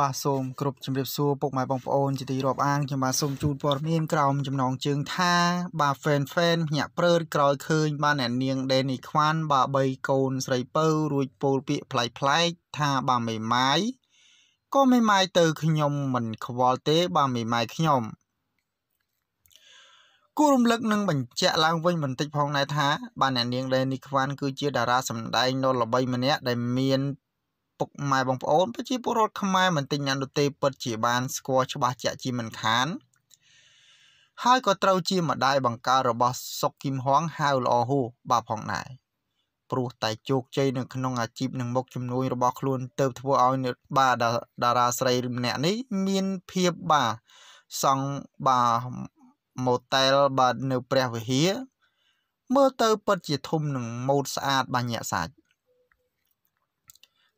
បាទសូមគ្រប់ជំរាបសួរពុកម៉ែបងប្អូន ជាទីរាប់អានខ្ញុំបាទសូមជូនព័ត៌មានក្រោមចំណងជើងថា បាទ fan fan ភ្ញាក់ព្រើតក្រោយឃើញបាទអ្នកនាង Danny Kwan បាទ3កូនស្រីពៅរួចពោលពាក្យប្លែកប្លែកថាបាទមេម៉ាយក៏មេម៉ាយទៅខ្ញុំមិនខ្វល់ទេ បាទមេម៉ាយខ្ញុំគូរំលឹកនឹងបញ្ជាក់ឡើងវិញបន្តិចផងដែរថាបាទអ្នកនាង Danny Kwan គឺជាតារាសម្ដែងដ៏ល្បីម្នាក់ដែលមានពុកម៉ែបងប្អូនប្រជាពលរដ្ឋខ្មែរមិនទិញញ៉ាំនោះទេពិតជាបានស្គាល់ច្បាស់ជាក់ជាមិនខានហើយក៏ត្រូវជាម្ដាយបង្ការរបស់សុកគីមហងហៅល្អហូបាទផងដែរព្រោះតែជោគជ័យនៅក្នុងអាជីពនិងមុខជំនួយរបស់ខ្លួនទៅធ្វើឲ្យបាទតារាស្រីម្នាក់នេះមានភាពបាទសង់បាទម៉ូតែលបាទនៅព្រះវិហារមើលទៅពិតជាធំនិងម៉ូតស្អាតបាញាក់សាច់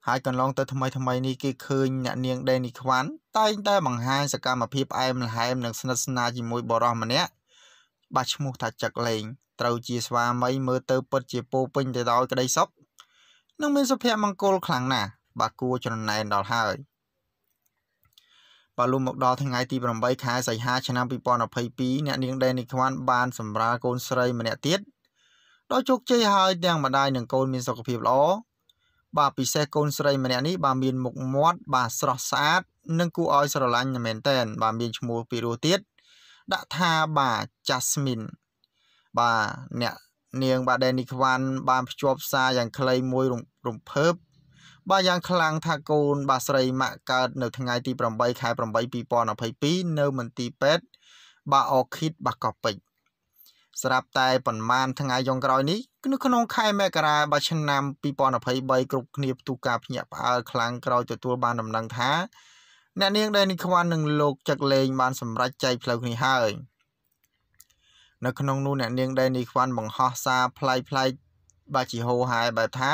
ហើយកន្លងទៅថ្មីថ្មីនេះគេឃើញអ្នកនាងដេនីខ្វាន់តែងតែបង្ហាញសកម្មភាពផ្អែមល្ហែមនិងស្និទ្ធស្នាលជាមួយបរិសម្នាក់បាត់ឈ្មោះថាចឹកលេងត្រូវជាស្វាមីមើលទៅពិតជាពោពេញទៅដោយក្តីសុខនិងមានសុភមង្គលខ្លាំងណាស់បាទគួរចំណែនដល់ហើយបាទលុះមកដល់ថ្ងៃទី8ខែសីហាឆ្នាំ2022អ្នកនាងដេនីខ្វាន់បានសម្រាលកូនស្រី ម្នាក់ទៀតដោយជោគជ័យហើយទាំងម្ដាយនិងកូនមានសុខភាពល្អបាទពិសេសកូនស្រីម្នាក់នេះបាទមានមុខមាត់បាទស្រស់ស្អាតនិងគួរឲ្យស្រឡាញ់មែនតែនបាទមានឈ្មោះពីរោះទៀតដាក់ថាបាទចាស់មីនបាទអ្នកនាងបាទដេនីខ្វាន់បានភ្ជាប់សារយ៉ាងខ្លីមួយរំភើបបាទយ៉ាងខ្លាំងថាកូន បាទស្រីម៉ាក់កើតនៅថ្ងៃទី8ខែ8 2022នៅមន្ទីរពេទ្យបាទអូខីតបាទកោះពេជ្រស្រាប់តែប្រមាណថ្ងៃចុងក្រោយនេះនៅក្នុងខែមករារបស់ឆ្នាំ2023គ្រប់គ្នាផ្ទុះការភ្ញាក់ផ្អើលខ្លាំងក្រោយទទួលបានដំណឹងថាអ្នកនាងដេនីខ្វាន់និងលោកចឹកលេងបានសម្រេចចែកផ្លូវគ្នាហើយនៅក្នុងនោះអ្នកនាងដេនីខ្វាន់បង្ហោះសារផ្លាយផ្លាយបាជីហូហាយបែបថា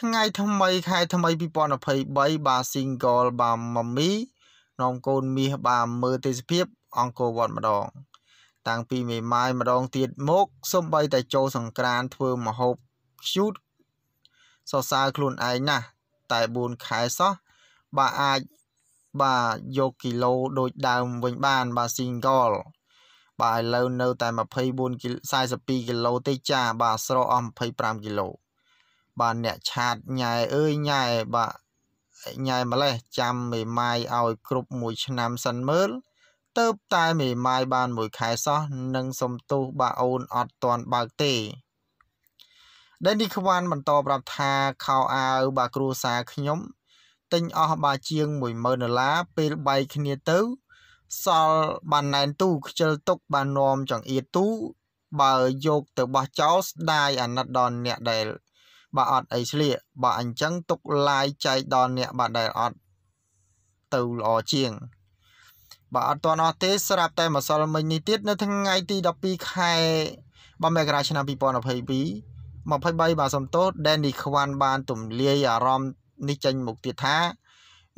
ថ្ងៃថ្មីខែថ្មី2023បាស៊ីងហ្គលបាមមីនាំកូនមាសបាមើលទេសភាពអង្គរវត្តម្ដង។តាំងពីមេម៉ាយម្ដងទៀតមកសំបីតែចូលសង្ក្រានធ្វើមហូបខ្ជូតសរសើរខ្លួនឯងណាស់តែ4ខែសោះបើអាចបាទយកគីឡូដូចដើមវិញបានបាទ single បាទឥឡូវនៅតែ24គីឡូ42គីឡូទេចាបាទស្រកអស់25គីឡូបាទអ្នកឆាតញ៉ែអើយញ៉ែបាទញ៉ែម្លេះចាំមេម៉ាយឲ្យគ្រប់មួយឆ្នាំសិនមើលទៅតែមេម៉ាយបានមួយខែសោះនឹងសំទោសបើអូនអត់តន់បើកទេដេនីខ្វាន់បន្តប្រាប់ថាខោអាវបាគ្រួសារខ្ញុំ ទិញអស់បាជាង10000ដុល្លារពេលបែកគ្នាទៅ សល់បានណែនទូខ្ជិលទុកបាននាំចង្អៀតទូបើយកទៅបោះចោលស្ដាយអាណិតដល់អ្នកដែលបើអត់អីឆ្លៀកបើអញ្ចឹងទុកឡាយចែកដល់អ្នកបើដែលអត់ទៅល្អជាងបើអត់ទាន់អស់ទេស្រាប់តែម្សិលមិញនេះទៀតនៅថ្ងៃទី12ខែបំមករាឆ្នាំ2022 23បាទសំទោស Danny Kwan បានទម្លាយអារម្មណ៍នេះចេញមកទៀតថា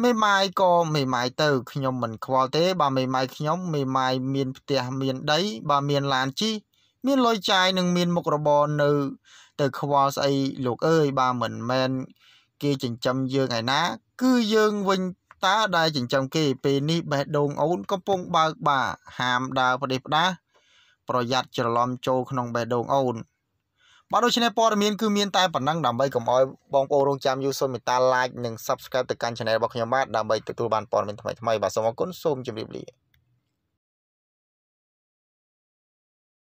មេម៉ាយក៏មេម៉ាយទៅខ្ញុំមិនខ្វល់ទេបើមេម៉ាយខ្ញុំមេម៉ាយមានផ្ទះមានដីបើមានឡានជិះមានលុយចាយនិងមានមុខរបរនៅ ទៅខ្វល់ស្អីលោកអើយបើមិនមែនគេចិញ្ចឹមយើងឯណា គឺយើងវិញតើដែលចិញ្ចឹមគេពេលនេះបេះដូងអូនកំពុងបើកបាហាមដើរផ្ដេសផ្ដាសប្រយ័ត្នច្រឡំចូលក្នុងបេះដូងអូនបាទដូច្នេះព័ត៌មានគឺមានតែប៉ុណ្ណឹងដើម្បីកុំឲ្យបងប្អូនរងចាំយូសូមមេត្តា like និង subscribe ទៅកាន់ channel របស់ខ្ញុំបាទដើម្បីទទួលបានព័ត៌មានថ្មីៗបាទសូមអរគុណសូមជម្រាបលា